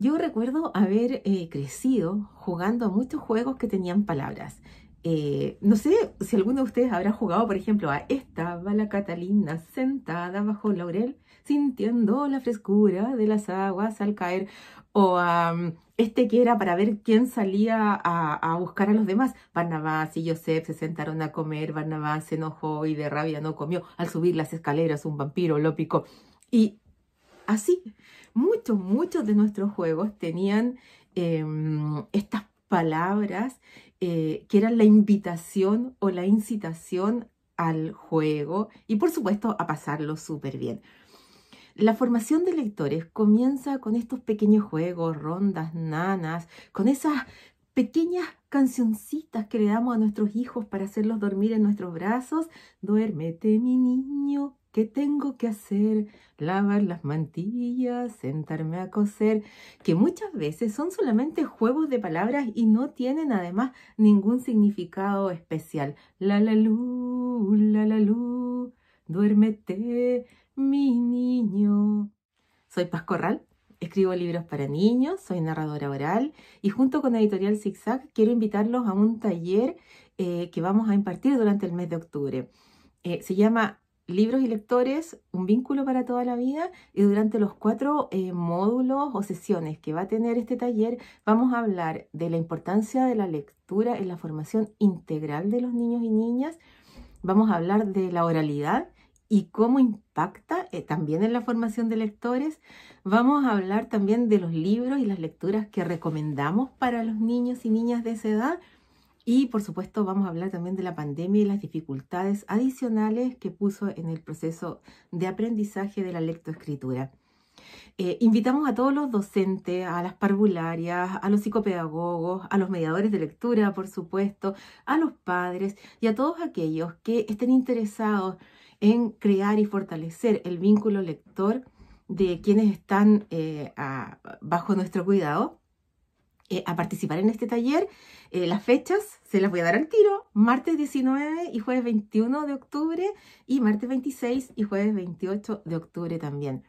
Yo recuerdo haber eh, crecido jugando a muchos juegos que tenían palabras. Eh, no sé si alguno de ustedes habrá jugado, por ejemplo, a esta la Catalina sentada bajo laurel, sintiendo la frescura de las aguas al caer, o a mm, este que era para ver quién salía a, buscar a los demás. Barnabás y Joseph se sentaron a comer, Barnabás se enojó y de rabia no comió, al subir las escaleras un vampiro lo picó. Y así. Muchos, muchos de nuestros juegos tenían em, estas palabras eh, que eran la invitación o la incitación al juego y por supuesto a pasarlo súper bien. La formación de lectores comienza con estos pequeños juegos, rondas, nanas, con esas pequeñas cancioncitas que le damos a nuestros hijos para hacerlos dormir en nuestros brazos. Duérmete, mi niño, ¿Qué tengo que hacer? Lavar las mantillas, sentarme a coser, que muchas veces son solamente juegos de palabras y no tienen además ningún significado especial. La la lu, la la lu, duérmete, mi niño. Soy Paz Corral, escribo libros para niños, soy narradora oral y junto con Editorial Zigzag quiero invitarlos a un taller eh, que vamos a impartir durante el mes de octubre. Eh, se llama libros y lectores, un vínculo para toda la vida y durante los cuatro eh, módulos o sesiones que va a tener este taller vamos a hablar de la importancia de la lectura en la formación integral de los niños y niñas, vamos a hablar de la oralidad y cómo impacta eh, también en la formación de lectores, vamos a hablar también de los libros y las lecturas que recomendamos para los niños y niñas de esa edad y por supuesto vamos a hablar también de la pandemia y las dificultades adicionales que puso en el proceso de aprendizaje de la lectoescritura. Eh, invitamos a todos los docentes, a las parvularias, a los psicopedagogos, a los mediadores de lectura, por supuesto, a los padres y a todos aquellos que estén interesados en crear y fortalecer el vínculo lector de quienes están eh, bajo nuestro cuidado eh, a participar en este taller. Eh, las fechas se las voy a dar al tiro, martes 19 y jueves 21 de octubre y martes 26 y jueves 28 de octubre también.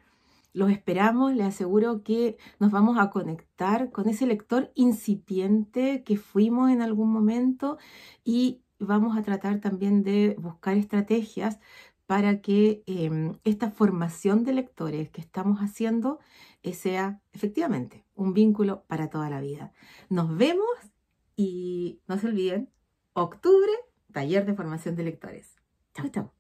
Los esperamos, les aseguro que nos vamos a conectar con ese lector incipiente que fuimos en algún momento y vamos a tratar también de buscar estrategias para que em, esta formación de lectores que estamos haciendo eh, sea efectivamente un vínculo para toda la vida. Nos vemos y no se olviden, octubre, taller de formación de lectores. Chau, chau.